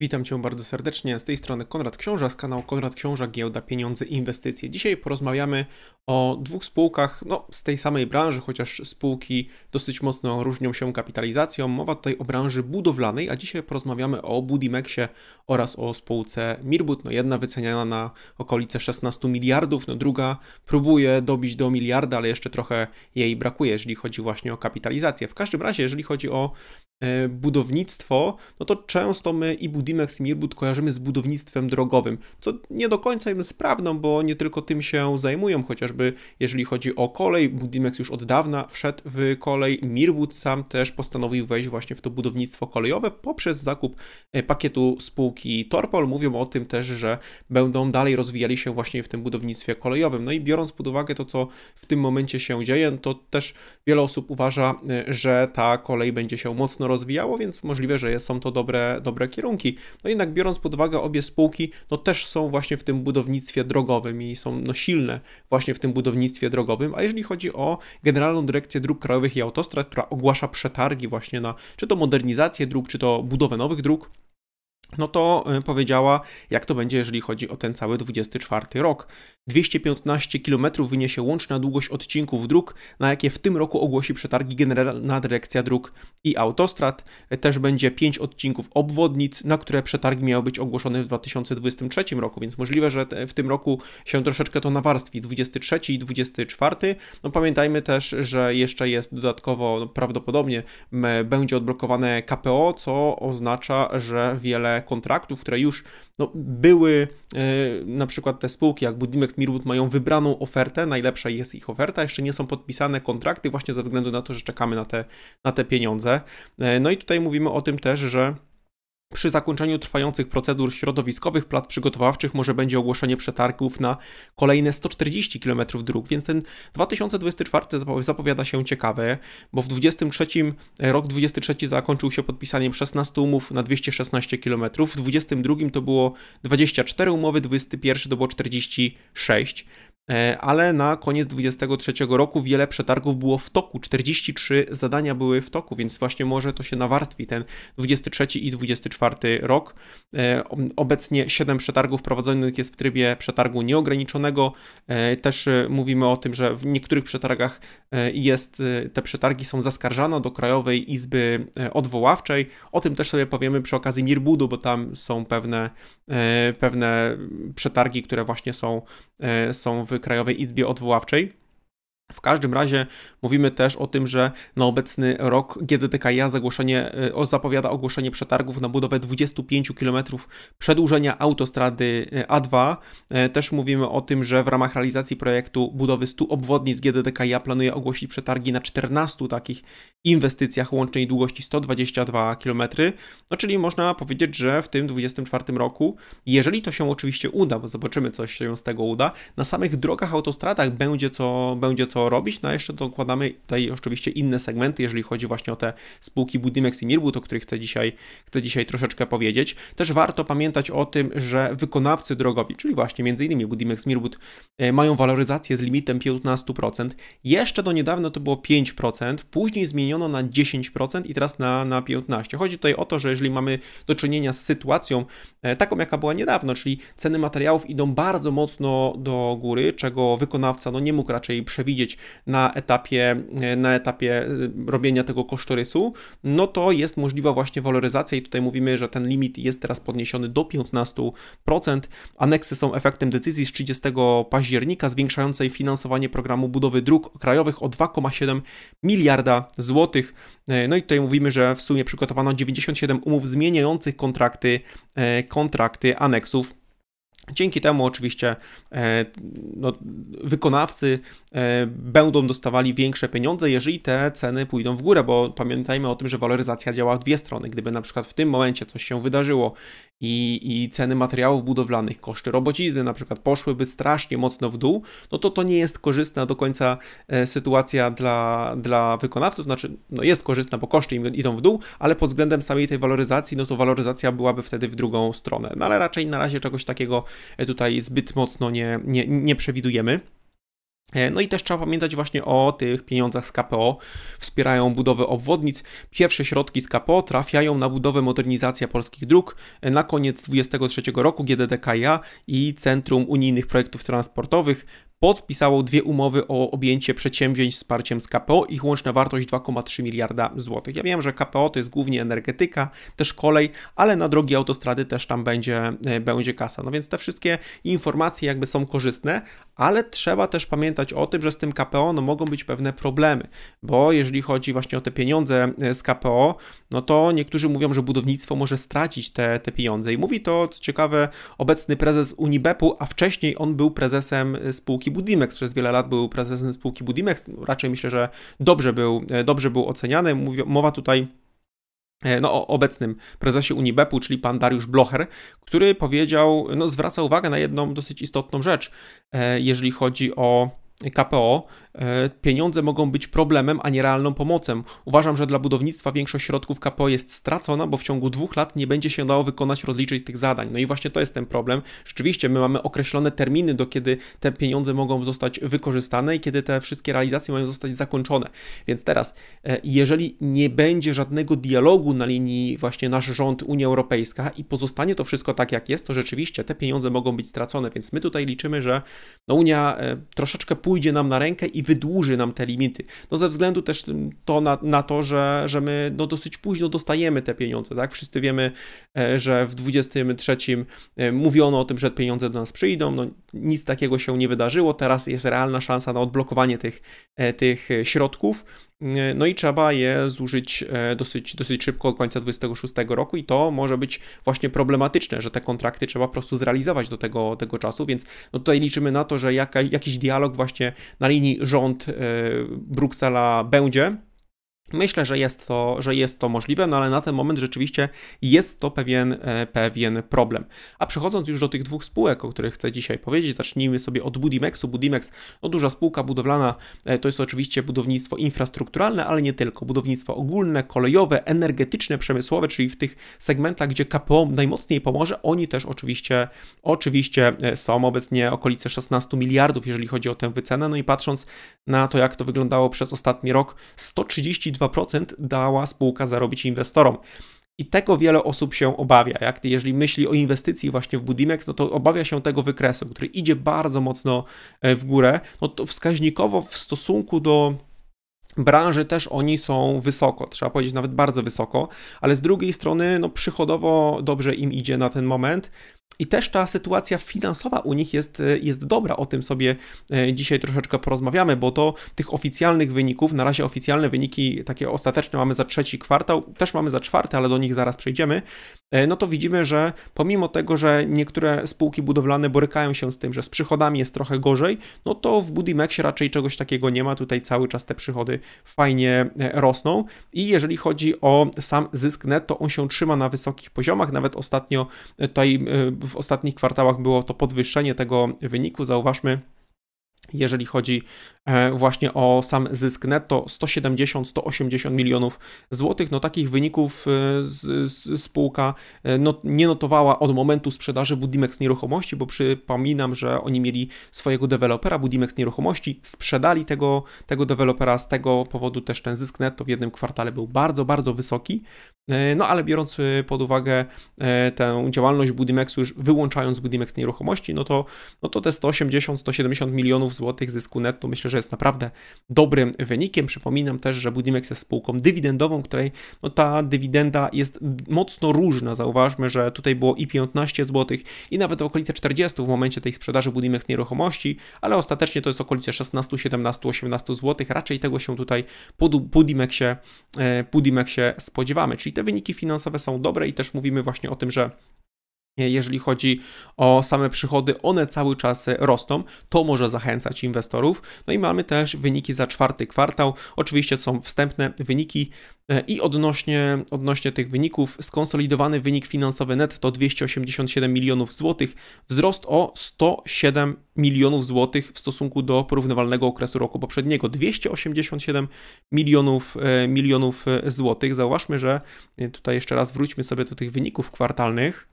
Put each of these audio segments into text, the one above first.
Witam Cię bardzo serdecznie, z tej strony Konrad Książa z kanału Konrad Książa Giełda Pieniądze Inwestycje. Dzisiaj porozmawiamy o dwóch spółkach no, z tej samej branży, chociaż spółki dosyć mocno różnią się kapitalizacją. Mowa tutaj o branży budowlanej, a dzisiaj porozmawiamy o Budimexie oraz o spółce Mirbut. No, jedna wyceniana na okolice 16 miliardów, no, druga próbuje dobić do miliarda, ale jeszcze trochę jej brakuje, jeżeli chodzi właśnie o kapitalizację. W każdym razie, jeżeli chodzi o e, budownictwo, no to często my i budujemy Dimex i Mirbud kojarzymy z budownictwem drogowym, co nie do końca jest sprawną, bo nie tylko tym się zajmują, chociażby jeżeli chodzi o kolej, Budimex już od dawna wszedł w kolej, Mirbud sam też postanowił wejść właśnie w to budownictwo kolejowe poprzez zakup e, pakietu spółki Torpol. Mówią o tym też, że będą dalej rozwijali się właśnie w tym budownictwie kolejowym. No i biorąc pod uwagę to, co w tym momencie się dzieje, to też wiele osób uważa, e, że ta kolej będzie się mocno rozwijało, więc możliwe, że są to dobre, dobre kierunki. No jednak biorąc pod uwagę obie spółki, no też są właśnie w tym budownictwie drogowym i są no, silne właśnie w tym budownictwie drogowym. A jeżeli chodzi o Generalną Dyrekcję Dróg Krajowych i Autostrad, która ogłasza przetargi właśnie na czy to modernizację dróg, czy to budowę nowych dróg, no to y, powiedziała, jak to będzie, jeżeli chodzi o ten cały 24 rok. 215 km wyniesie łączna długość odcinków dróg, na jakie w tym roku ogłosi przetargi Generalna Dyrekcja Dróg i Autostrad. Y, też będzie 5 odcinków obwodnic, na które przetargi miały być ogłoszone w 2023 roku, więc możliwe, że w tym roku się troszeczkę to nawarstwi, 23 i 24. No pamiętajmy też, że jeszcze jest dodatkowo, no prawdopodobnie będzie odblokowane KPO, co oznacza, że wiele kontraktów, które już no, były, e, na przykład te spółki jak Budimex, Mirwood mają wybraną ofertę, najlepsza jest ich oferta, jeszcze nie są podpisane kontrakty właśnie ze względu na to, że czekamy na te, na te pieniądze. E, no i tutaj mówimy o tym też, że przy zakończeniu trwających procedur środowiskowych plat przygotowawczych może będzie ogłoszenie przetargów na kolejne 140 km dróg, więc ten 2024 zapowiada się ciekawe, bo w 23 e, rok 23 zakończył się podpisaniem 16 umów na 216 km, w 22 to było 24 umowy, 21 to było 46. E, ale na koniec 23 roku wiele przetargów było w toku, 43 zadania były w toku, więc właśnie może to się nawarstwi ten 23 i 24 rok. E, obecnie 7 przetargów prowadzonych jest w trybie przetargu nieograniczonego. E, też mówimy o tym, że w niektórych przetargach jest, te przetargi są zaskarżane do Krajowej Izby Odwoławczej. O tym też sobie powiemy przy okazji Mirbudu, bo tam są pewne, pewne przetargi, które właśnie są, są w w Krajowej Izbie Odwoławczej w każdym razie mówimy też o tym, że na obecny rok GDDKiA zagłoszenie, y, zapowiada ogłoszenie przetargów na budowę 25 km przedłużenia autostrady y, A2. Y, też mówimy o tym, że w ramach realizacji projektu budowy 100 obwodnic GDDKiA planuje ogłosić przetargi na 14 takich inwestycjach łącznej długości 122 km. No czyli można powiedzieć, że w tym 24 roku, jeżeli to się oczywiście uda, bo zobaczymy, co się z tego uda, na samych drogach autostradach będzie co, będzie co co robić, no a jeszcze dokładamy tutaj oczywiście inne segmenty, jeżeli chodzi właśnie o te spółki Budimex i Mirbut, o których chcę dzisiaj, chcę dzisiaj troszeczkę powiedzieć. Też warto pamiętać o tym, że wykonawcy drogowi, czyli właśnie m.in. Budimex, Mirbut, e, mają waloryzację z limitem 15%. Jeszcze do niedawna to było 5%, później zmieniono na 10% i teraz na, na 15%. Chodzi tutaj o to, że jeżeli mamy do czynienia z sytuacją e, taką, jaka była niedawno, czyli ceny materiałów idą bardzo mocno do góry, czego wykonawca no, nie mógł raczej przewidzieć, powiedzieć, na etapie, e, na etapie e, robienia tego kosztorysu, no to jest możliwa właśnie waloryzacja i tutaj mówimy, że ten limit jest teraz podniesiony do 15%. Aneksy są efektem decyzji z 30 października zwiększającej finansowanie programu budowy dróg krajowych o 2,7 miliarda złotych. E, no i tutaj mówimy, że w sumie przygotowano 97 umów zmieniających kontrakty, kontrakty aneksów Dzięki temu oczywiście e, no, wykonawcy e, będą dostawali większe pieniądze, jeżeli te ceny pójdą w górę, bo pamiętajmy o tym, że waloryzacja działa w dwie strony. Gdyby na przykład w tym momencie coś się wydarzyło i, i ceny materiałów budowlanych, koszty robocizny na przykład poszłyby strasznie mocno w dół, no to to nie jest korzystna do końca e, sytuacja dla, dla wykonawców, znaczy no jest korzystna, bo koszty im idą w dół, ale pod względem samej tej waloryzacji, no to waloryzacja byłaby wtedy w drugą stronę. No ale raczej na razie czegoś takiego E, tutaj zbyt mocno nie, nie, nie przewidujemy. E, no i też trzeba pamiętać właśnie o tych pieniądzach z KPO. Wspierają budowę obwodnic. Pierwsze środki z KPO trafiają na budowę modernizacja polskich dróg. E, na koniec 2023 roku GDDKiA i Centrum Unijnych Projektów Transportowych podpisało dwie umowy o objęcie przedsięwzięć wsparciem z KPO, ich łączna wartość 2,3 miliarda złotych. Ja wiem, że KPO to jest głównie energetyka, też kolej, ale na drogi autostrady też tam będzie, e, będzie kasa. No więc te wszystkie informacje jakby są korzystne, ale trzeba też pamiętać o tym, że z tym KPO no, mogą być pewne problemy, bo jeżeli chodzi właśnie o te pieniądze e, z KPO, no to niektórzy mówią, że budownictwo może stracić te, te pieniądze i mówi to, co ciekawe, obecny prezes Unibepu, a wcześniej on był prezesem spółki spółki Budimex. Przez wiele lat był prezesem spółki Budimex. Raczej myślę, że dobrze był, e, dobrze był oceniany. Mówi, mowa tutaj e, no, o obecnym prezesie Unibepu, czyli pan Dariusz Blocher, który powiedział, no, zwraca uwagę na jedną dosyć istotną rzecz, e, jeżeli chodzi o KPO e, pieniądze mogą być problemem, a nie realną pomocą. Uważam, że dla budownictwa większość środków KPO jest stracona, bo w ciągu dwóch lat nie będzie się dało wykonać, rozliczyć tych zadań. No i właśnie to jest ten problem. Rzeczywiście my mamy określone terminy, do kiedy te pieniądze mogą zostać wykorzystane i kiedy te wszystkie realizacje mają zostać zakończone. Więc teraz, e, jeżeli nie będzie żadnego dialogu na linii właśnie nasz rząd, Unia Europejska i pozostanie to wszystko tak jak jest, to rzeczywiście te pieniądze mogą być stracone, więc my tutaj liczymy, że no Unia e, troszeczkę pójdzie nam na rękę i wydłuży nam te limity. No ze względu też to na, na to, że, że my no dosyć późno dostajemy te pieniądze, tak? Wszyscy wiemy, e, że w 23 e, mówiono o tym, że pieniądze do nas przyjdą, no nic takiego się nie wydarzyło, teraz jest realna szansa na odblokowanie tych, e, tych środków E, no i trzeba je zużyć e, dosyć, dosyć szybko od końca 26 roku i to może być właśnie problematyczne, że te kontrakty trzeba po prostu zrealizować do tego, tego czasu, więc no tutaj liczymy na to, że jaka, jakiś dialog właśnie na linii rząd e, Bruksela będzie Myślę, że jest, to, że jest to możliwe, no ale na ten moment rzeczywiście jest to pewien, e, pewien problem. A przechodząc już do tych dwóch spółek, o których chcę dzisiaj powiedzieć, zacznijmy sobie od Budimexu. Budimex, no duża spółka budowlana, e, to jest oczywiście budownictwo infrastrukturalne, ale nie tylko. Budownictwo ogólne, kolejowe, energetyczne, przemysłowe, czyli w tych segmentach, gdzie KPO najmocniej pomoże, oni też oczywiście, oczywiście e, są obecnie okolice 16 miliardów, jeżeli chodzi o tę wycenę. No i patrząc na to, jak to wyglądało przez ostatni rok, 130 2% dała spółka zarobić inwestorom. I tego wiele osób się obawia. Jak jeżeli myśli o inwestycji właśnie w Budimex, no to obawia się tego wykresu, który idzie bardzo mocno e, w górę. No to wskaźnikowo w stosunku do branży też oni są wysoko, trzeba powiedzieć nawet bardzo wysoko, ale z drugiej strony no, przychodowo dobrze im idzie na ten moment, i też ta sytuacja finansowa u nich jest, e, jest dobra, o tym sobie e, dzisiaj troszeczkę porozmawiamy, bo to tych oficjalnych wyników, na razie oficjalne wyniki takie ostateczne mamy za trzeci kwartał, też mamy za czwarty, ale do nich zaraz przejdziemy, e, no to widzimy, że pomimo tego, że niektóre spółki budowlane borykają się z tym, że z przychodami jest trochę gorzej, no to w Budimexie raczej czegoś takiego nie ma, tutaj cały czas te przychody fajnie rosną i jeżeli chodzi o sam zysk netto, on się trzyma na wysokich poziomach, nawet ostatnio tutaj w ostatnich kwartałach było to podwyższenie tego wyniku. Zauważmy, jeżeli chodzi E, właśnie o sam zysk netto 170-180 milionów złotych. No takich wyników e, spółka e, no, nie notowała od momentu sprzedaży Budimex Nieruchomości, bo przypominam, że oni mieli swojego dewelopera Budimex Nieruchomości, sprzedali tego, tego dewelopera, z tego powodu też ten zysk netto w jednym kwartale był bardzo, bardzo wysoki. No ale biorąc pod uwagę tę działalność Budimexu, już wyłączając Budimex Nieruchomości, no to, no to te 180-170 milionów złotych zysku netto myślę, że że jest naprawdę dobrym wynikiem. Przypominam też, że Budimex jest spółką dywidendową, której no, ta dywidenda jest mocno różna. Zauważmy, że tutaj było i 15 zł i nawet okolice 40 w momencie tej sprzedaży Budimex nieruchomości, ale ostatecznie to jest okolice 16, 17, 18 zł. Raczej tego się tutaj po Budimexie, Budimexie spodziewamy. Czyli te wyniki finansowe są dobre i też mówimy właśnie o tym, że jeżeli chodzi o same przychody, one cały czas e, rosną. To może zachęcać inwestorów. No i mamy też wyniki za czwarty kwartał. Oczywiście są wstępne wyniki. E, I odnośnie, odnośnie tych wyników, skonsolidowany wynik finansowy netto 287 milionów złotych, wzrost o 107 milionów złotych w stosunku do porównywalnego okresu roku poprzedniego. 287 milionów, e, milionów złotych. Zauważmy, że tutaj jeszcze raz wróćmy sobie do tych wyników kwartalnych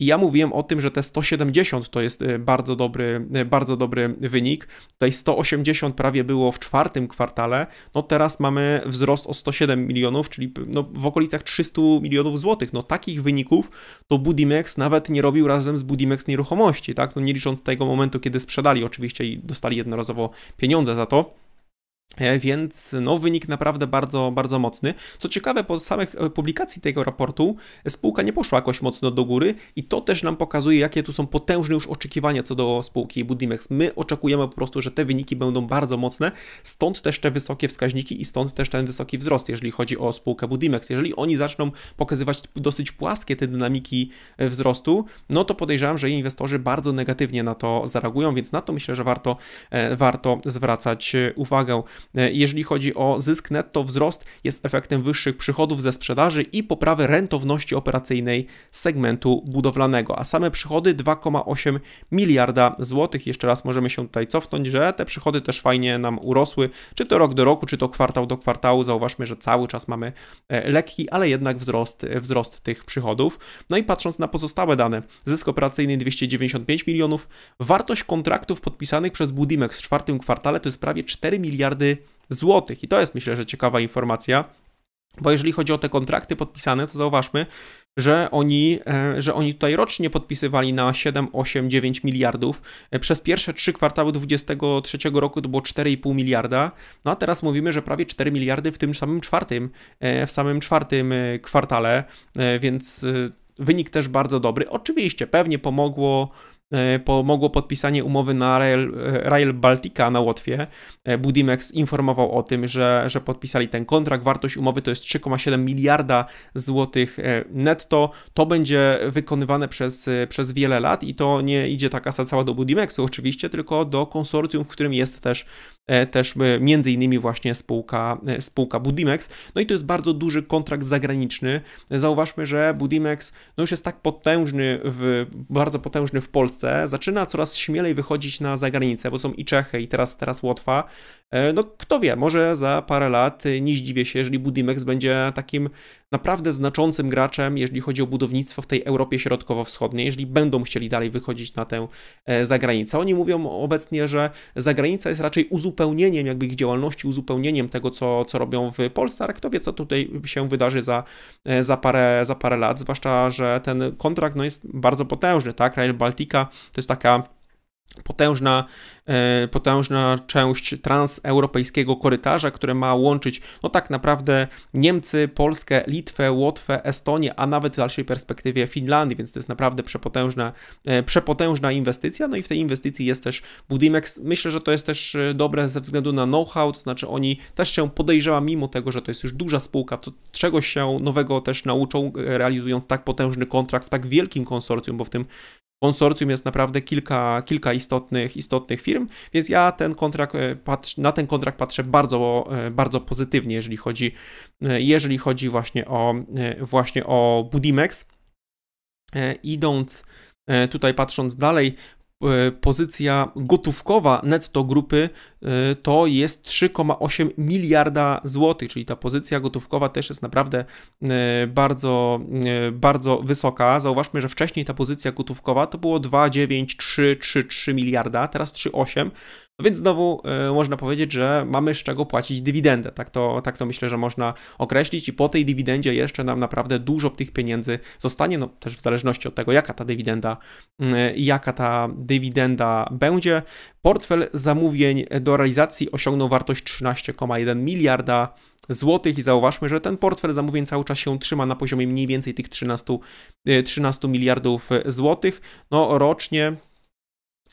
i ja mówiłem o tym, że te 170 to jest e, bardzo dobry, e, bardzo dobry wynik. Tutaj 180 prawie było w czwartym kwartale. No teraz mamy wzrost o 107 milionów, czyli no w okolicach 300 milionów złotych. No takich wyników to Budimex nawet nie robił razem z Budimex nieruchomości, tak? No nie licząc tego momentu, kiedy sprzedali oczywiście i dostali jednorazowo pieniądze za to. E, więc no, wynik naprawdę bardzo, bardzo mocny. Co ciekawe, po samych e, publikacji tego raportu e, spółka nie poszła jakoś mocno do góry i to też nam pokazuje, jakie tu są potężne już oczekiwania co do spółki Budimex. My oczekujemy po prostu, że te wyniki będą bardzo mocne, stąd też te wysokie wskaźniki i stąd też ten wysoki wzrost, jeżeli chodzi o spółkę Budimex. Jeżeli oni zaczną pokazywać dosyć płaskie te dynamiki wzrostu, no to podejrzewam, że inwestorzy bardzo negatywnie na to zareagują, więc na to myślę, że warto, warto zwracać uwagę. E, jeżeli chodzi o zysk netto, wzrost jest efektem wyższych przychodów ze sprzedaży i poprawy rentowności operacyjnej segmentu budowlanego, a same przychody 2,8 miliarda złotych. Jeszcze raz możemy się tutaj cofnąć, że te przychody też fajnie nam urosły, czy to rok do roku, czy to kwartał do kwartału. Zauważmy, że cały czas mamy e, lekki, ale jednak wzrost, e, wzrost tych przychodów. No i patrząc na pozostałe dane, zysk operacyjny 295 milionów, wartość kontraktów podpisanych przez Budimex w czwartym kwartale to jest prawie 4 miliardy miliardy złotych. I to jest myślę, że ciekawa informacja, bo jeżeli chodzi o te kontrakty podpisane, to zauważmy, że oni, e, że oni tutaj rocznie podpisywali na 7, 8, 9 miliardów. E, przez pierwsze trzy kwartały 2023 roku to było 4,5 miliarda, no a teraz mówimy, że prawie 4 miliardy w tym samym czwartym, e, w samym czwartym kwartale, więc wynik też bardzo dobry. Oczywiście pewnie pomogło E, pomogło podpisanie umowy na Rail, e, Rail Baltica na Łotwie. E, Budimex informował o tym, że, że podpisali ten kontrakt. Wartość umowy to jest 3,7 miliarda złotych netto. To będzie wykonywane przez, przez wiele lat i to nie idzie ta kasa cała do Budimexu oczywiście, tylko do konsorcjum, w którym jest też E, też e, między innymi właśnie spółka, e, spółka Budimex. No i to jest bardzo duży kontrakt zagraniczny. Zauważmy, że Budimex no już jest tak potężny, w, bardzo potężny w Polsce, zaczyna coraz śmielej wychodzić na zagranicę, bo są i Czechy, i teraz, teraz Łotwa. No kto wie, może za parę lat nie zdziwię się, jeżeli Budimex będzie takim naprawdę znaczącym graczem, jeżeli chodzi o budownictwo w tej Europie Środkowo-Wschodniej, jeżeli będą chcieli dalej wychodzić na tę zagranicę. Oni mówią obecnie, że zagranica jest raczej uzupełniona uzupełnieniem jakby ich działalności, uzupełnieniem tego, co, co robią w Polstar. Kto wie, co tutaj się wydarzy za, e, za, parę, za parę lat, zwłaszcza, że ten kontrakt no, jest bardzo potężny, tak? Rail Baltica to jest taka potężna, e, potężna część transeuropejskiego korytarza, które ma łączyć, no tak naprawdę Niemcy, Polskę, Litwę, Łotwę, Estonię, a nawet w dalszej perspektywie Finlandię, więc to jest naprawdę przepotężna, e, przepotężna inwestycja, no i w tej inwestycji jest też Budimex. Myślę, że to jest też e, dobre ze względu na know-how, to znaczy oni też się podejrzewam, mimo tego, że to jest już duża spółka, to czegoś się nowego też nauczą, realizując tak potężny kontrakt w tak wielkim konsorcjum, bo w tym konsorcjum jest naprawdę kilka, kilka istotnych, istotnych firm, więc ja ten kontrakt e, na ten kontrakt patrzę bardzo, e, bardzo pozytywnie, jeżeli chodzi, e, jeżeli chodzi właśnie o, właśnie o Budimex. Idąc tutaj, patrząc dalej, E, pozycja gotówkowa netto grupy e, to jest 3,8 miliarda złotych, czyli ta pozycja gotówkowa też jest naprawdę e, bardzo, bardzo wysoka. Zauważmy, że wcześniej ta pozycja gotówkowa to było 2,9333 miliarda, teraz 3,8 no więc znowu y, można powiedzieć, że mamy z czego płacić dywidendę. Tak to, tak to myślę, że można określić i po tej dywidendzie jeszcze nam naprawdę dużo tych pieniędzy zostanie, no też w zależności od tego, jaka ta dywidenda, y, jaka ta dywidenda będzie. Portfel zamówień do realizacji osiągnął wartość 13,1 miliarda złotych i zauważmy, że ten portfel zamówień cały czas się trzyma na poziomie mniej więcej tych 13, 13 e, miliardów złotych. No rocznie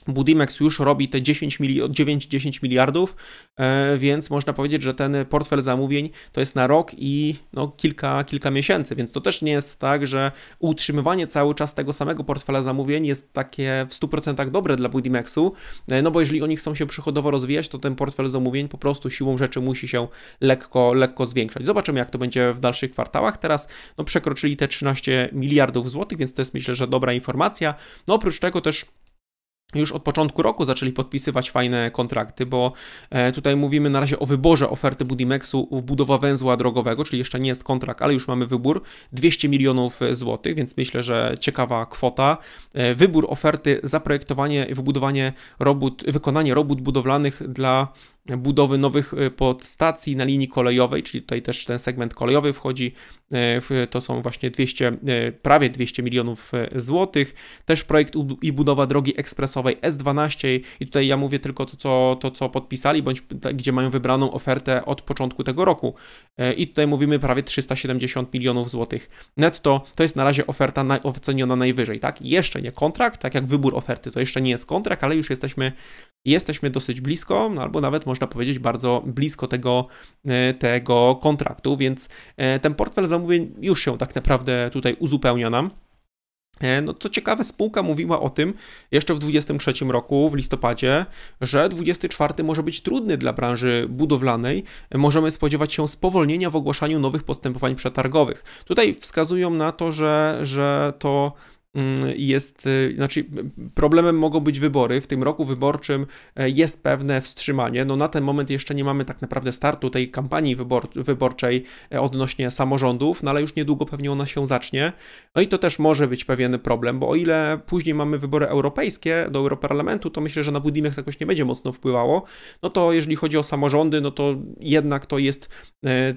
Budimex już robi te 9-10 miliardów, e, więc można powiedzieć, że ten portfel zamówień to jest na rok i no, kilka, kilka miesięcy, więc to też nie jest tak, że utrzymywanie cały czas tego samego portfela zamówień jest takie w 100% dobre dla Budimexu, e, no bo jeżeli oni chcą się przychodowo rozwijać, to ten portfel zamówień po prostu siłą rzeczy musi się lekko, lekko zwiększać. Zobaczymy, jak to będzie w dalszych kwartałach. Teraz no, przekroczyli te 13 miliardów złotych, więc to jest myślę, że dobra informacja. No oprócz tego też już od początku roku zaczęli podpisywać fajne kontrakty, bo e, tutaj mówimy na razie o wyborze oferty Budimexu budowa węzła drogowego, czyli jeszcze nie jest kontrakt, ale już mamy wybór 200 milionów złotych, więc myślę, że ciekawa kwota. E, wybór oferty, zaprojektowanie i wybudowanie robót, wykonanie robót budowlanych dla budowy nowych y, podstacji na linii kolejowej, czyli tutaj też ten segment kolejowy wchodzi, y, to są właśnie 200, y, prawie 200 milionów złotych, też projekt i budowa drogi ekspresowej S12 i tutaj ja mówię tylko to, co, to, co podpisali, bądź gdzie mają wybraną ofertę od początku tego roku i tutaj mówimy prawie 370 milionów złotych netto, to jest na razie oferta na, oceniona najwyżej, tak? Jeszcze nie kontrakt, tak jak wybór oferty, to jeszcze nie jest kontrakt, ale już jesteśmy, jesteśmy dosyć blisko, no albo nawet można można powiedzieć, bardzo blisko tego, e, tego kontraktu, więc e, ten portfel zamówień już się tak naprawdę tutaj uzupełnia nam. E, no co ciekawe, spółka mówiła o tym jeszcze w 2023 roku, w listopadzie, że 24 może być trudny dla branży budowlanej. Możemy spodziewać się spowolnienia w ogłaszaniu nowych postępowań przetargowych. Tutaj wskazują na to, że, że to Mm, jest, y, znaczy problemem mogą być wybory. W tym roku wyborczym e, jest pewne wstrzymanie. No na ten moment jeszcze nie mamy tak naprawdę startu tej kampanii wybor wyborczej e, odnośnie samorządów, no ale już niedługo pewnie ona się zacznie. No i to też może być pewien problem, bo o ile później mamy wybory europejskie do Europarlamentu, to myślę, że na Budimex jakoś nie będzie mocno wpływało. No to jeżeli chodzi o samorządy, no to jednak to jest, e,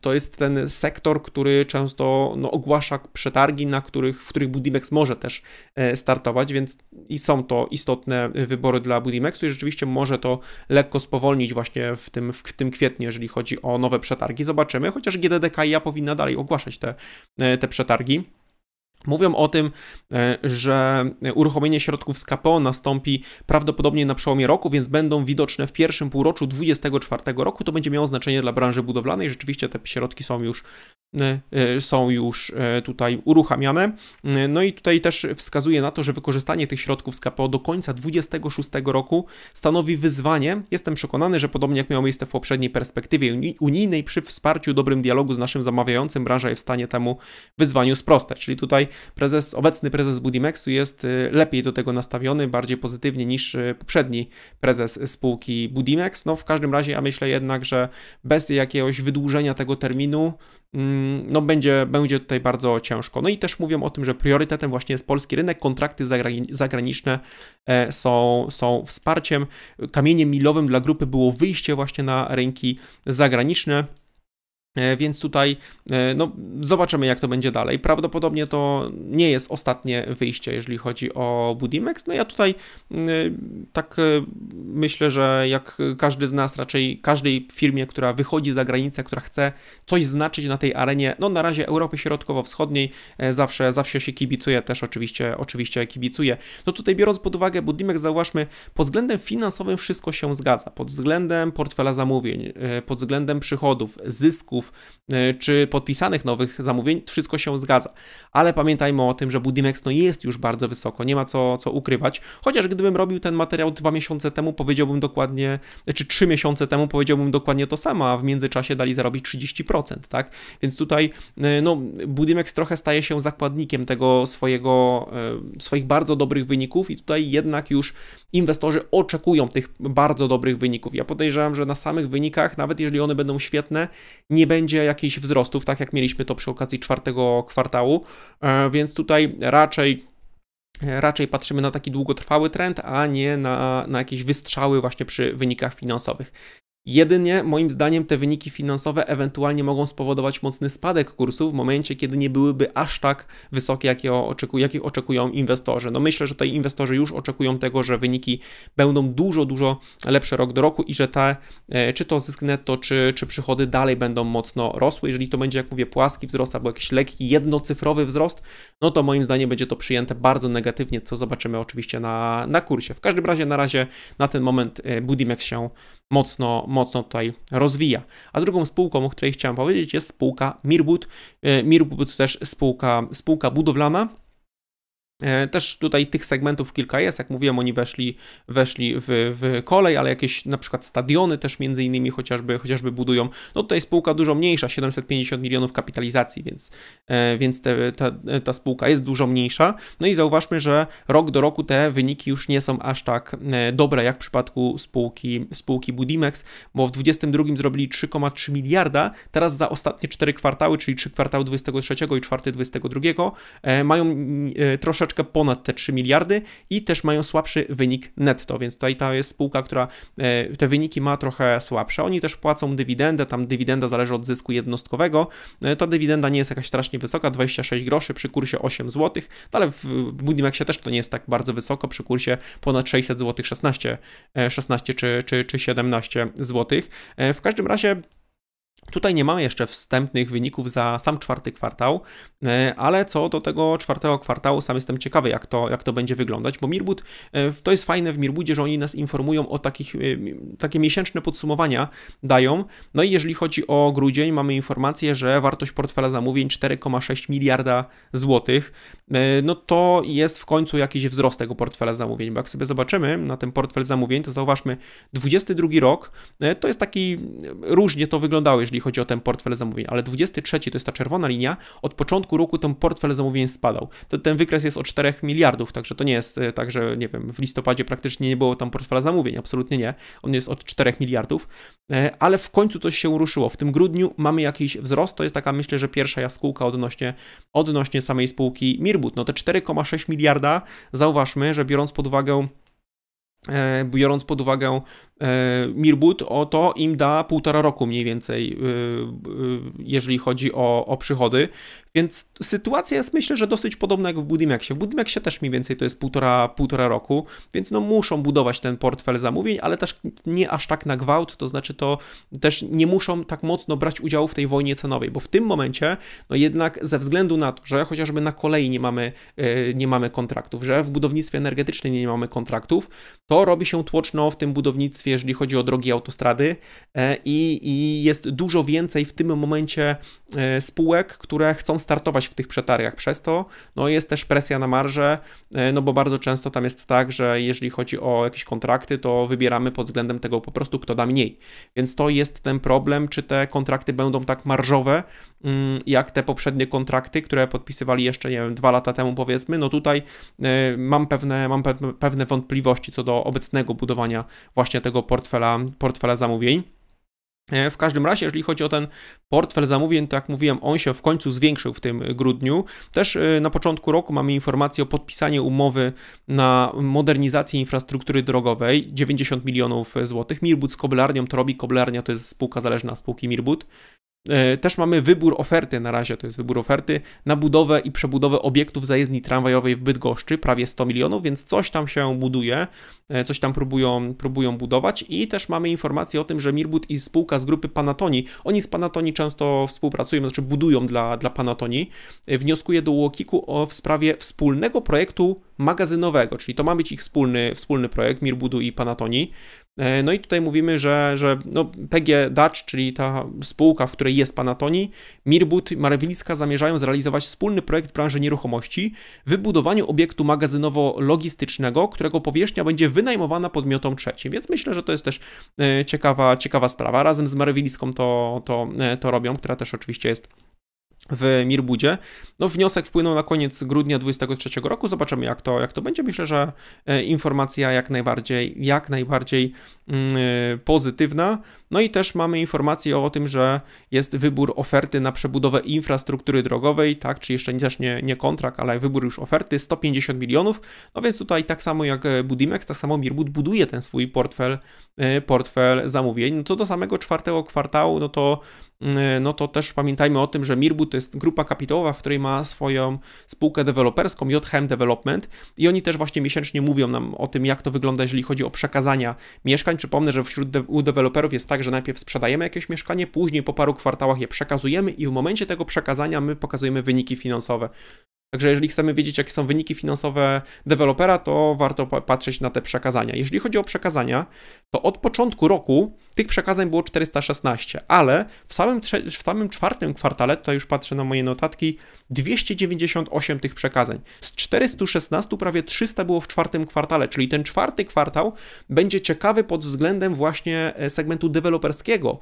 to jest ten sektor, który często no, ogłasza przetargi, na których, w których budujemy Budimex może też e, startować, więc i są to istotne wybory dla Budimexu i rzeczywiście może to lekko spowolnić właśnie w tym, w tym kwietniu, jeżeli chodzi o nowe przetargi. Zobaczymy, chociaż GDDKiA powinna dalej ogłaszać te, e, te przetargi. Mówią o tym, e, że uruchomienie środków z KPO nastąpi prawdopodobnie na przełomie roku, więc będą widoczne w pierwszym półroczu 2024 roku. To będzie miało znaczenie dla branży budowlanej. Rzeczywiście te środki są już e, e, są już tutaj uruchamiane. No i tutaj też wskazuje na to, że wykorzystanie tych środków z KPO do końca 2026 roku stanowi wyzwanie. Jestem przekonany, że podobnie jak miało miejsce w poprzedniej perspektywie unijnej, przy wsparciu dobrym dialogu z naszym zamawiającym branża jest w stanie temu wyzwaniu sprostać. Czyli tutaj prezes, obecny prezes Budimexu jest y, lepiej do tego nastawiony, bardziej pozytywnie niż y, poprzedni prezes spółki Budimex. No w każdym razie ja myślę jednak, że bez jakiegoś wydłużenia tego terminu mm, no będzie, będzie tutaj bardzo ciężko. No i też mówią o tym, że priorytetem właśnie jest polski rynek, kontrakty zagraniczne e, są, są wsparciem. Kamieniem milowym dla grupy było wyjście właśnie na rynki zagraniczne. E, więc tutaj e, no, zobaczymy, jak to będzie dalej. Prawdopodobnie to nie jest ostatnie wyjście, jeżeli chodzi o Budimex. No ja tutaj mm, e, tak myślę, że jak każdy z nas, raczej każdej firmie, która wychodzi za granicę, która chce coś znaczyć na tej arenie, no na razie Europy Środkowo-Wschodniej zawsze, zawsze się kibicuje, też oczywiście, oczywiście kibicuje. No tutaj biorąc pod uwagę Budimex, zauważmy, pod względem finansowym wszystko się zgadza. Pod względem portfela zamówień, pod względem przychodów, zysków, E, czy podpisanych nowych zamówień, wszystko się zgadza. Ale pamiętajmy o tym, że Budimex no jest już bardzo wysoko, nie ma co, co ukrywać. Chociaż gdybym robił ten materiał dwa miesiące temu, powiedziałbym dokładnie, czy trzy miesiące temu powiedziałbym dokładnie to samo, a w międzyczasie dali zarobić 30%, tak? Więc tutaj e, no, Budimex trochę staje się zakładnikiem tego swojego, e, swoich bardzo dobrych wyników i tutaj jednak już inwestorzy oczekują tych bardzo dobrych wyników. Ja podejrzewam, że na samych wynikach, nawet jeżeli one będą świetne, nie będzie jakichś wzrostów, tak jak mieliśmy to przy okazji czwartego kwartału, e, więc tutaj raczej e, raczej patrzymy na taki długotrwały trend, a nie na, na jakieś wystrzały właśnie przy wynikach finansowych. Jedynie moim zdaniem te wyniki finansowe ewentualnie mogą spowodować mocny spadek kursu w momencie, kiedy nie byłyby aż tak wysokie, jakie oczekują, jakich oczekują inwestorzy. No myślę, że tutaj inwestorzy już oczekują tego, że wyniki będą dużo, dużo lepsze rok do roku i że te, e, czy to zysk netto, czy, czy przychody dalej będą mocno rosły. Jeżeli to będzie, jak mówię, płaski wzrost albo jakiś lekki jednocyfrowy wzrost, no to moim zdaniem będzie to przyjęte bardzo negatywnie, co zobaczymy oczywiście na, na kursie. W każdym razie na razie na ten moment e, Budimex się mocno, mocno tutaj rozwija. A drugą spółką, o której chciałem powiedzieć, jest spółka Mirbud, e, to też spółka, spółka budowlana, E, też tutaj tych segmentów kilka jest, jak mówiłem, oni weszli, weszli w, w kolej, ale jakieś na przykład stadiony też między innymi chociażby, chociażby budują. No tutaj spółka dużo mniejsza, 750 milionów kapitalizacji, więc, e, więc te, ta, ta spółka jest dużo mniejsza. No i zauważmy, że rok do roku te wyniki już nie są aż tak e, dobre jak w przypadku spółki, spółki Budimex, bo w 2022 zrobili 3,3 miliarda, teraz za ostatnie 4 kwartały, czyli 3 kwartały 23 i 4 22 mają troszeczkę troszeczkę ponad te 3 miliardy i też mają słabszy wynik netto, więc tutaj ta jest spółka, która e, te wyniki ma trochę słabsze. Oni też płacą dywidendę, tam dywidenda zależy od zysku jednostkowego. E, ta dywidenda nie jest jakaś strasznie wysoka, 26 groszy przy kursie 8 zł, no ale w Budimexie też to nie jest tak bardzo wysoko, przy kursie ponad 600 zł, 16, 16 czy, czy, czy 17 zł. E, w każdym razie Tutaj nie mamy jeszcze wstępnych wyników za sam czwarty kwartał, e, ale co do tego czwartego kwartału, sam jestem ciekawy, jak to, jak to będzie wyglądać, bo Mirbud, e, to jest fajne w Mirbudzie, że oni nas informują o takich, e, takie miesięczne podsumowania dają. No i jeżeli chodzi o grudzień, mamy informację, że wartość portfela zamówień 4,6 miliarda złotych. No to jest w końcu jakiś wzrost tego portfela zamówień, bo jak sobie zobaczymy na ten portfel zamówień, to zauważmy, 22 rok, to jest taki, różnie to wyglądało jeżeli chodzi o ten portfel zamówień, ale 23 to jest ta czerwona linia, od początku roku ten portfel zamówień spadał. Ten, ten wykres jest o 4 miliardów, także to nie jest e, tak, że nie wiem, w listopadzie praktycznie nie było tam portfela zamówień, absolutnie nie. On jest od 4 miliardów, e, ale w końcu coś się ruszyło. W tym grudniu mamy jakiś wzrost, to jest taka myślę, że pierwsza jaskółka odnośnie, odnośnie samej spółki Mirbut. No te 4,6 miliarda, zauważmy, że biorąc pod uwagę E, biorąc pod uwagę e, Mirbut, o to im da półtora roku mniej więcej, e, jeżeli chodzi o, o przychody. Więc sytuacja jest myślę, że dosyć podobna jak w Budimexie. W Budimexie też mniej więcej to jest półtora, półtora roku, więc no muszą budować ten portfel zamówień, ale też nie aż tak na gwałt, to znaczy to też nie muszą tak mocno brać udziału w tej wojnie cenowej, bo w tym momencie no jednak ze względu na to, że chociażby na kolei nie mamy, nie mamy kontraktów, że w budownictwie energetycznym nie mamy kontraktów, to robi się tłoczno w tym budownictwie, jeżeli chodzi o drogi autostrady e, i, i jest dużo więcej w tym momencie e, spółek, które chcą startować w tych przetargach. Przez to no, jest też presja na marże, e, no bo bardzo często tam jest tak, że jeżeli chodzi o jakieś kontrakty, to wybieramy pod względem tego po prostu, kto da mniej. Więc to jest ten problem, czy te kontrakty będą tak marżowe, mm, jak te poprzednie kontrakty, które podpisywali jeszcze, nie wiem, dwa lata temu powiedzmy. No tutaj mam pewne, mam pewne wątpliwości co do obecnego budowania właśnie tego portfela, portfela zamówień. E, w każdym razie, jeżeli chodzi o ten portfel zamówień, to jak mówiłem, on się w końcu zwiększył w tym grudniu. Też e, na początku roku mamy informację o podpisaniu umowy na modernizację infrastruktury drogowej 90 milionów złotych. Mirbud z Koblarnią to robi. Koblarnia to jest spółka zależna spółki Mirbud. E, też mamy wybór oferty, na razie to jest wybór oferty, na budowę i przebudowę obiektów zajezdni tramwajowej w Bydgoszczy, prawie 100 milionów, więc coś tam się buduje, e, coś tam próbują, próbują budować i też mamy informację o tym, że Mirbud i spółka z grupy Panatoni, oni z Panatoni często współpracują, znaczy budują dla, dla Panatoni, e, wnioskuje do Łokiku w sprawie wspólnego projektu magazynowego, czyli to ma być ich wspólny, wspólny projekt Mirbudu i Panatoni. E, no i tutaj mówimy, że, że no PG Dutch, czyli ta spółka, w której jest Panatoni, Mirbud i Marewilska zamierzają zrealizować wspólny projekt w branży nieruchomości, wybudowaniu obiektu magazynowo-logistycznego, którego powierzchnia będzie wynajmowana podmiotom trzecim. Więc myślę, że to jest też e, ciekawa, ciekawa sprawa. Razem z Marewilską to, to, e, to robią, która też oczywiście jest w Mirbudzie. No, wniosek wpłynął na koniec grudnia 2023 roku. Zobaczymy, jak to, jak to będzie. Myślę, że e, informacja jak najbardziej, jak najbardziej mm, e, pozytywna. No i też mamy informację o tym, że jest wybór oferty na przebudowę infrastruktury drogowej, tak, czy jeszcze też nie, nie kontrakt, ale wybór już oferty 150 milionów. No więc tutaj tak samo jak e, Budimex, tak samo Mirbud buduje ten swój portfel, e, portfel zamówień. No to do samego czwartego kwartału, no to mm, e, no to też pamiętajmy o tym, że Mirbu to jest grupa kapitałowa, w której ma swoją spółkę deweloperską JHM Development i oni też właśnie miesięcznie mówią nam o tym, jak to wygląda, jeżeli chodzi o przekazania mieszkań. Przypomnę, że wśród de u deweloperów jest tak, że najpierw sprzedajemy jakieś mieszkanie, później po paru kwartałach je przekazujemy i w momencie tego przekazania my pokazujemy wyniki finansowe. Także jeżeli chcemy wiedzieć, jakie są wyniki finansowe dewelopera, to warto patrzeć na te przekazania. Jeżeli chodzi o przekazania, to od początku roku tych przekazań było 416, ale w samym, w samym czwartym kwartale, tutaj już patrzę na moje notatki, 298 tych przekazań. Z 416 prawie 300 było w czwartym kwartale, czyli ten czwarty kwartał będzie ciekawy pod względem właśnie e, segmentu deweloperskiego,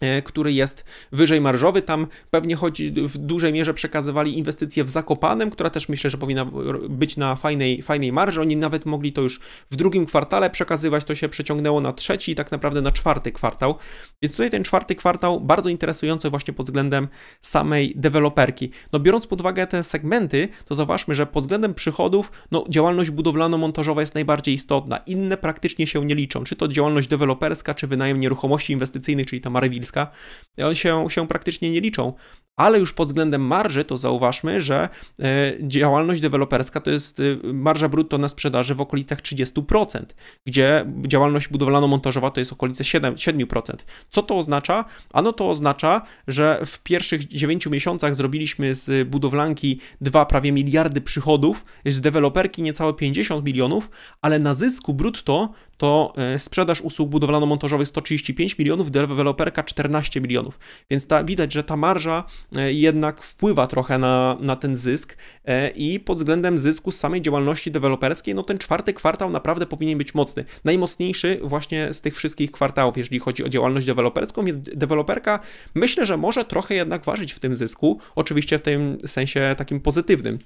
E, który jest wyżej marżowy. Tam pewnie chodzi w dużej mierze przekazywali inwestycje w Zakopanem, która też myślę, że powinna być na fajnej, fajnej marży. Oni nawet mogli to już w drugim kwartale przekazywać, to się przeciągnęło na trzeci i tak naprawdę na czwarty kwartał. Więc tutaj ten czwarty kwartał bardzo interesujący właśnie pod względem samej deweloperki. No biorąc pod uwagę te segmenty, to zauważmy, że pod względem przychodów no, działalność budowlano-montażowa jest najbardziej istotna. Inne praktycznie się nie liczą, czy to działalność deweloperska, czy wynajem nieruchomości inwestycyjnych, czyli ta Marewil boiska, one się, się praktycznie nie liczą, ale już pod względem marży to zauważmy, że e, działalność deweloperska to jest e, marża brutto na sprzedaży w okolicach 30%, gdzie działalność budowlano-montażowa to jest okolice 7, 7%. Co to oznacza? Ano to oznacza, że w pierwszych 9 miesiącach zrobiliśmy z budowlanki 2 prawie miliardy przychodów, z deweloperki niecałe 50 milionów, ale na zysku brutto to e, sprzedaż usług budowlano-montażowych 135 milionów, deweloperka 14 milionów. Więc ta, widać, że ta marża E, jednak wpływa trochę na, na ten zysk e, i pod względem zysku z samej działalności deweloperskiej, no ten czwarty kwartał naprawdę powinien być mocny. Najmocniejszy właśnie z tych wszystkich kwartałów, jeżeli chodzi o działalność deweloperską, więc deweloperka myślę, że może trochę jednak ważyć w tym zysku, oczywiście w tym sensie takim pozytywnym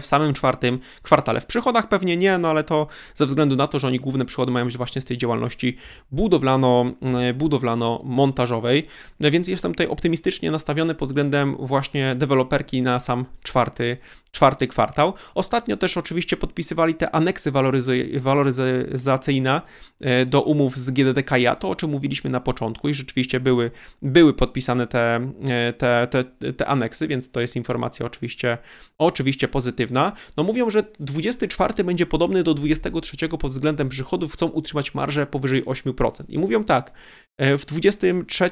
w samym czwartym kwartale. W przychodach pewnie nie, no ale to ze względu na to, że oni główne przychody mają właśnie z tej działalności budowlano, e, budowlano-montażowej, e, więc jestem tutaj optymistycznie nastawiony pod względem właśnie deweloperki na sam czwarty czwarty kwartał. Ostatnio też oczywiście podpisywali te aneksy waloryzacyjne e, do umów z ja to o czym mówiliśmy na początku i rzeczywiście były, były podpisane te, e, te, te, te aneksy, więc to jest informacja oczywiście, oczywiście pozytywna. No mówią, że 24 będzie podobny do 23 pod względem przychodów, chcą utrzymać marżę powyżej 8%. I mówią tak, E, w 23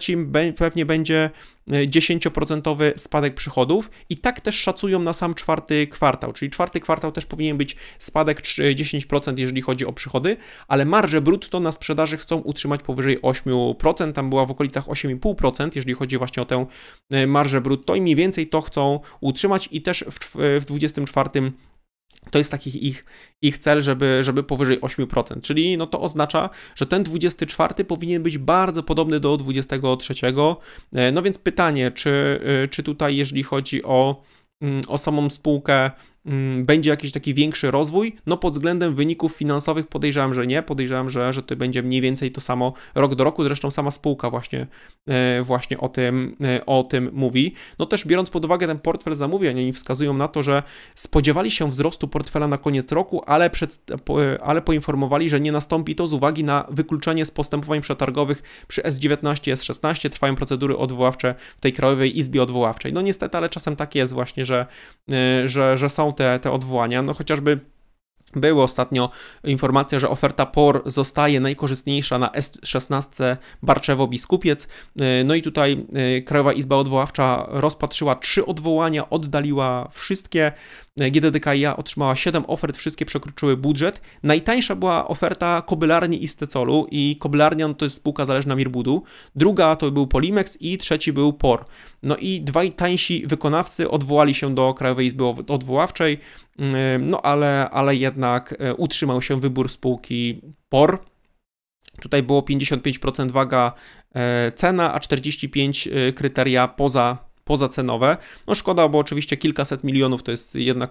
pewnie będzie 10% e, spadek przychodów i tak też szacują na sam czwarty kwartał, czyli czwarty kwartał też powinien być spadek 10%, e, jeżeli chodzi o przychody, ale marże brutto na sprzedaży chcą utrzymać powyżej 8%, tam była w okolicach 8,5%, jeżeli chodzi właśnie o tę marżę brutto i mniej więcej to chcą utrzymać i też w, w 24 to jest taki ich, ich cel, żeby, żeby powyżej 8%, czyli no to oznacza, że ten 24 powinien być bardzo podobny do 23. E, no więc pytanie, czy, e, czy tutaj, jeżeli chodzi o, mm, o samą spółkę, Mm, będzie jakiś taki większy rozwój? No pod względem wyników finansowych podejrzewam, że nie. Podejrzewam, że, że to będzie mniej więcej to samo rok do roku. Zresztą sama spółka właśnie, e, właśnie o, tym, e, o tym mówi. No też biorąc pod uwagę ten portfel zamówień, oni wskazują na to, że spodziewali się wzrostu portfela na koniec roku, ale, przed, e, ale poinformowali, że nie nastąpi to z uwagi na wykluczenie z postępowań przetargowych przy S19, S16. Trwają procedury odwoławcze w tej Krajowej Izbie Odwoławczej. No niestety, ale czasem tak jest właśnie, że, że, że są te, te odwołania, no chociażby były ostatnio informacja, że oferta POR zostaje najkorzystniejsza na S16 Barczewo-Biskupiec. No i tutaj e, Krajowa Izba Odwoławcza rozpatrzyła trzy odwołania, oddaliła wszystkie. GDDKiA otrzymała 7 ofert, wszystkie przekroczyły budżet. Najtańsza była oferta Kobylarni i Stecolu i Kobylarnia no to jest spółka zależna Mirbudu. Druga to był Polimex i trzeci był POR. No i dwaj tańsi wykonawcy odwołali się do Krajowej Izby Odwoławczej, mm, no ale, ale jednak e, utrzymał się wybór spółki POR. Tutaj było 55% waga e, cena, a 45 e, kryteria poza pozacenowe. No szkoda, bo oczywiście kilkaset milionów to jest jednak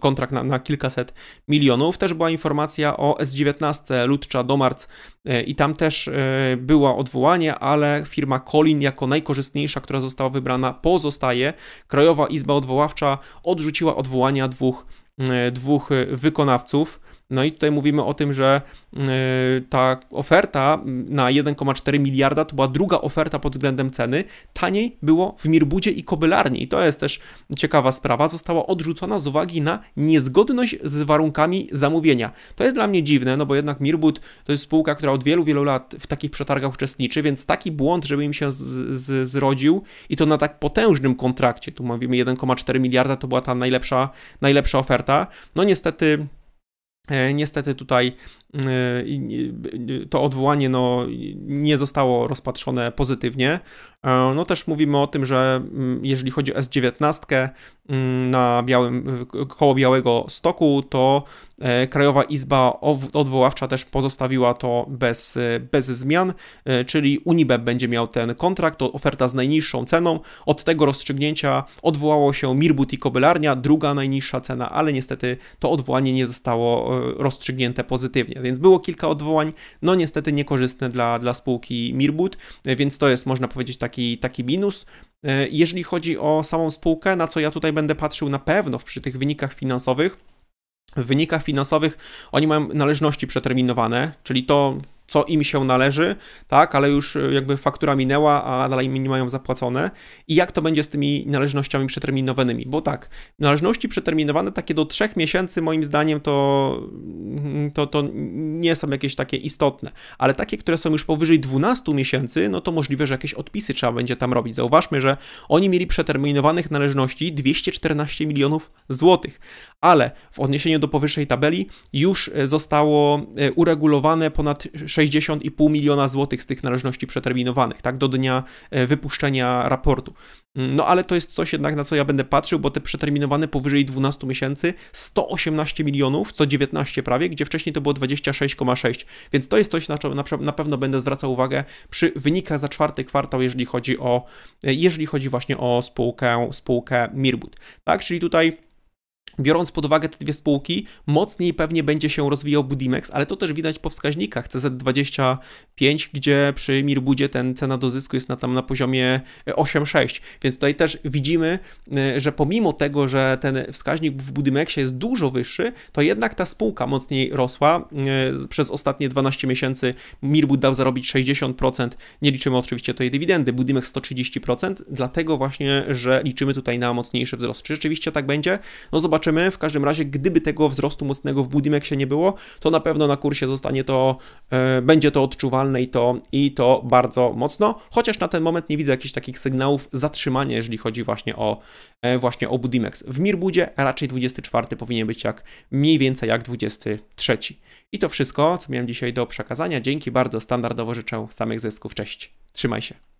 kontrakt na, na kilkaset milionów. Też była informacja o S19 Lutcza marc e, i tam też e, była odwołanie, ale firma Colin jako najkorzystniejsza, która została wybrana, pozostaje. Krajowa Izba Odwoławcza odrzuciła odwołania dwóch, e, dwóch wykonawców. No i tutaj mówimy o tym, że e, ta oferta na 1,4 miliarda to była druga oferta pod względem ceny. Taniej było w Mirbudzie i Kobylarni. I to jest też ciekawa sprawa. Została odrzucona z uwagi na niezgodność z warunkami zamówienia. To jest dla mnie dziwne, no bo jednak Mirbud to jest spółka, która od wielu, wielu lat w takich przetargach uczestniczy, więc taki błąd, żeby im się z, z, zrodził i to na tak potężnym kontrakcie, tu mówimy 1,4 miliarda, to była ta najlepsza, najlepsza oferta. No niestety E, niestety tutaj e, to odwołanie no, nie zostało rozpatrzone pozytywnie. E, no też mówimy o tym, że mm, jeżeli chodzi o S19 mm, na białym, koło Białego Stoku, to Krajowa Izba Odwoławcza też pozostawiła to bez, bez zmian, czyli Unibeb będzie miał ten kontrakt, to oferta z najniższą ceną. Od tego rozstrzygnięcia odwołało się Mirbut i Kobylarnia, druga najniższa cena, ale niestety to odwołanie nie zostało rozstrzygnięte pozytywnie, więc było kilka odwołań, no niestety niekorzystne dla, dla spółki Mirbud, więc to jest można powiedzieć taki, taki minus. E, jeżeli chodzi o samą spółkę, na co ja tutaj będę patrzył na pewno przy tych wynikach finansowych, w wynikach finansowych oni mają należności przeterminowane, czyli to co im się należy, tak, ale już e, jakby faktura minęła, a dalej nie mają zapłacone i jak to będzie z tymi należnościami przeterminowanymi, bo tak, należności przeterminowane takie do trzech miesięcy moim zdaniem to, mm, to, to nie są jakieś takie istotne, ale takie, które są już powyżej 12 miesięcy, no to możliwe, że jakieś odpisy trzeba będzie tam robić. Zauważmy, że oni mieli przeterminowanych należności 214 milionów złotych, ale w odniesieniu do powyższej tabeli już e, zostało e, uregulowane ponad 60,5 miliona złotych z tych należności przeterminowanych, tak, do dnia e, wypuszczenia raportu. No ale to jest coś jednak, na co ja będę patrzył, bo te przeterminowane powyżej 12 miesięcy 118 milionów, 119 prawie, gdzie wcześniej to było 26,6, więc to jest coś, na co na pewno będę zwracał uwagę przy wynikach za czwarty kwartał, jeżeli chodzi o, e, jeżeli chodzi właśnie o spółkę, spółkę Mirbud, tak, czyli tutaj Biorąc pod uwagę te dwie spółki, mocniej pewnie będzie się rozwijał Budimex, ale to też widać po wskaźnikach CZ25, gdzie przy Mirbudzie ten cena do zysku jest na, tam na poziomie 8,6. E, Więc tutaj też widzimy, e, że pomimo tego, że ten wskaźnik w Budimexie jest dużo wyższy, to jednak ta spółka mocniej rosła. E, przez ostatnie 12 miesięcy Mirbud dał zarobić 60%, nie liczymy oczywiście tej dywidendy, Budimex 130%, dlatego właśnie, że liczymy tutaj na mocniejszy wzrost. Czy rzeczywiście tak będzie? No zobaczymy zobaczymy. W każdym razie, gdyby tego wzrostu mocnego w się nie było, to na pewno na kursie zostanie to, e, będzie to odczuwalne i to, i to bardzo mocno, chociaż na ten moment nie widzę jakichś takich sygnałów zatrzymania, jeżeli chodzi właśnie o, e, właśnie o Budimex. W Mirbudzie raczej 24 powinien być jak mniej więcej jak 23. I to wszystko, co miałem dzisiaj do przekazania. Dzięki bardzo, standardowo życzę samych zysków. Cześć, trzymaj się.